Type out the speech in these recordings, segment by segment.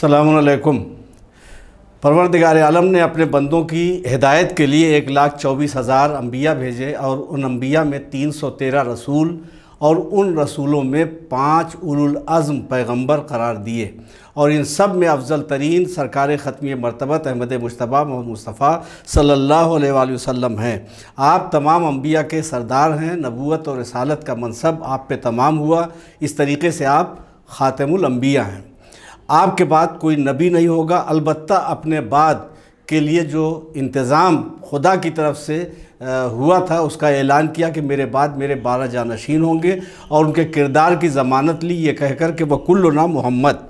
सलामकुम परवरदिगार आलम ने अपने बंदों की हिदायत के लिए एक लाख चौबीस हज़ार अम्बिया भेजे और उन अम्बिया में तीन सौ तेरह रसूल और उन रसूलों में पाँच उलुलज़म पैगंबर करार दिए और इन सब में अफजल तरीन सरकार ख़त्मी मरतबत अहमद मुशतबा मोहम्मद मुस्तफ़ा सल्ला वसम हैं आप तमाम अम्बिया के सरदार हैं नबूत और रसालत का मनसब आप पे तमाम हुआ इस तरीके से आप ख़ातमुलम्बिया हैं आपके बाद कोई नबी नहीं होगा अलबत् अपने बाद के लिए जो इंतज़ाम खुदा की तरफ से हुआ था उसका ऐलान किया कि मेरे बाद मेरे बारह जानशीन होंगे और उनके किरदार की ज़मानत ली ये कहकर कि वह कुल्लना मोहम्मद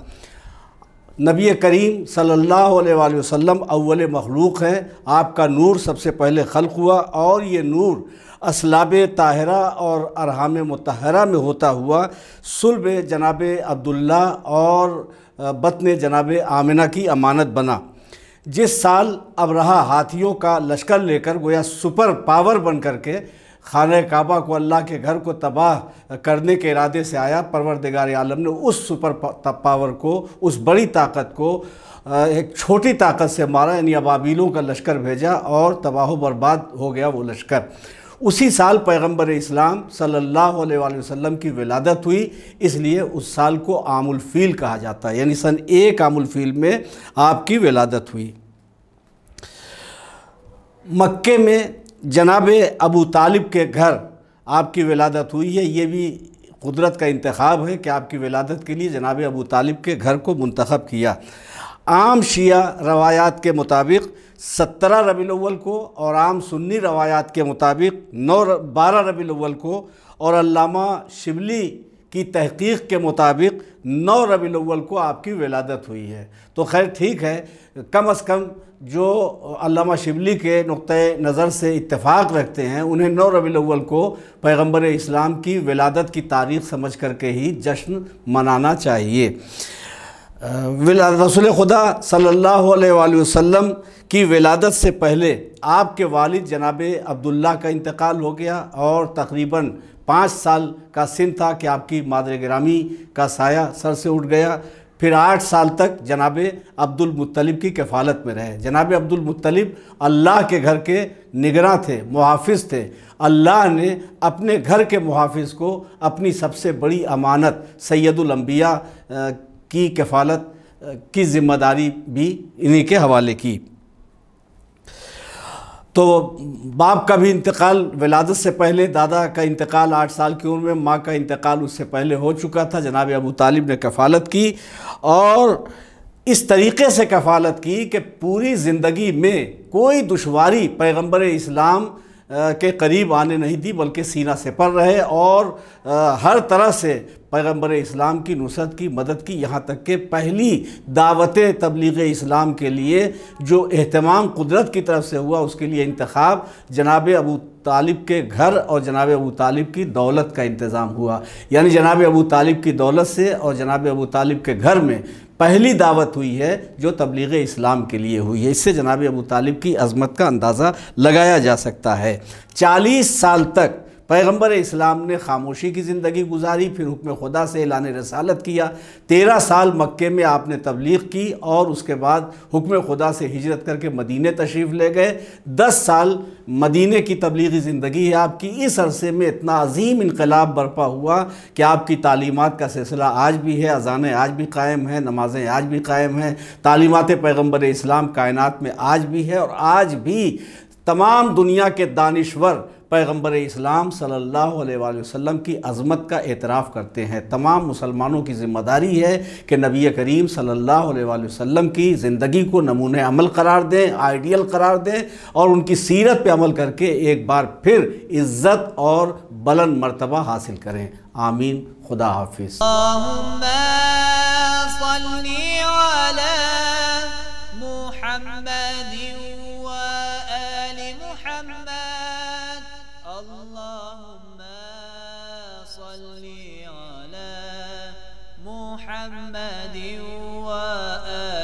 नबी करीम सल्लल्लाहु अलैहि वसल्लम अव्वल मखलूक हैं आपका नूर सबसे पहले खल्क हुआ और ये नूर असलाब ताहरा और अरहाम मतहरा में होता हुआ सुलब जनाब अब्दुल्ला और बतन जनाब आमिना की अमानत बना जिस साल अब रहा हाथियों का लश्कर लेकर गोया सुपर पावर बन कर के खान काबा को अल्लाह के घर को तबाह करने के इरादे से आया परवरदिगार आलम ने उस सुपर पावर को उस बड़ी ताकत को एक छोटी ताकत से मारा यानी अबाबीलों का लश्कर भेजा और तबाह बर्बाद हो गया वो लश्कर उसी साल पैगंबर इस्लाम सल्लल्लाहु अलैहि वसल्लम की विलादत हुई इसलिए उस साल को फील कहा जाता है यानी सन एक आमुलफ़ील में आपकी विलादत हुई मक्के में जनाब अबू तालिब के घर आपकी विलादत हुई है ये भी कुदरत का इंतखब है कि आपकी विलादत के लिए जनाब अबू तालिब के घर को मंतखब किया आम शिया रवायात के मुताबिक सत्रह रबी अव्वल को और आम सुन्नी रवायात के मुताबिक नौ बारह रबी अव्वल को और शिबली की तहकीक़ के मुताबिक नौ रबी अव्वल को आपकी विलादत हुई है तो खैर ठीक है कम अज़ कम जो अल्लामा शिबली के नुक़ नज़र से इतफ़ाक़ रखते हैं उन्हें नौ रबी अव्वल को पैगम्बर इस्लाम की विलादत की तारीख़ समझ करके ही जश्न मनाना चाहिए रसूल खुदा सल्लल्लाहु अलैहि वसल्लम की विलादत से पहले आपके वालिद जनाब अब्दुल्ला का इंतकाल हो गया और तकरीबन पाँच साल का सिन था कि आपकी मादर ग्रामी का साया सर से उठ गया फिर आठ साल तक जनाब अब्दुल मुत्तलिब की कफ़ालत में रहे जनाब अब्दुल मुत्तलिब अल्लाह के घर के निगरां थे मुहाफ़ थे अल्लाह ने अपने घर के मुहाफ़ को अपनी सबसे बड़ी अमानत सैदुलम्बिया की कफालत की जिम्मेदारी भी इन्हीं के हवाले की तो बाप का भी इंतकाल विलादत से पहले दादा का इंतकाल आठ साल की उम्र में माँ का इंतकाल उससे पहले हो चुका था जनाब अबू तालिब ने कफालत की और इस तरीके से कफालत की कि पूरी ज़िंदगी में कोई दुशारी पैगम्बर इस्लाम के करीब आने नहीं दी बल्कि सीना से पर रहे और हर तरह से पैगम्बर इस्लाम की नुसरत की मदद की यहाँ तक के पहली दावत तबलीग इस्लाम के लिए जो अहतमाम कुदरत की तरफ से हुआ उसके लिए इंतखब जनाब अबू तालिब के घर और जनाब अबू तालिब की दौलत का इंतज़ाम हुआ यानी जनाब अबू तालिब की दौलत से और जनाब अबू तालिब के घर में पहली दावत हुई है जो तबलीग इस्लाम के लिए हुई है इससे जनाब अबू तालिब की अजमत का अंदाज़ा लगाया जा सकता है चालीस साल तक पैगम्बर इस्लाम ने खामोशी की ज़िंदगी गुजारी फिर हुक्म खुदा से एलान रसालत किया तेरह साल मक्के में आपने तबलीग की और उसके बाद हुक्म खुदा से हिजरत करके मदीने तशरीफ़ ले गए दस साल मदीने की तबलीगी ज़िंदगी है आपकी इस अरसे में इतना अजीम इनकलाब बरपा हुआ कि आपकी तालीमत का सिलसिला आज भी है अजानें आज भी कायम हैं नमाज़ें आज भी कायम हैं तालीमत पैगम्बर इस्लाम कायनत में आज भी है और आज भी तमाम दुनिया के दानश्वर पैगम्बर इस्लाम सल्ला वसम की अज़मत का एतराफ़ करते हैं तमाम मुसलमानों की ज़िम्मेदारी है कि नबी करीम सल्ला वसम की ज़िंदगी को नमूने अमल करार दें आइडियल करार दें और उनकी सीरत पर अमल करके एक बार फिर इज़्ज़त और बलंद मरतबा हासिल करें आमीन खुदा हाफिज़ اللهم صل على محمد وآله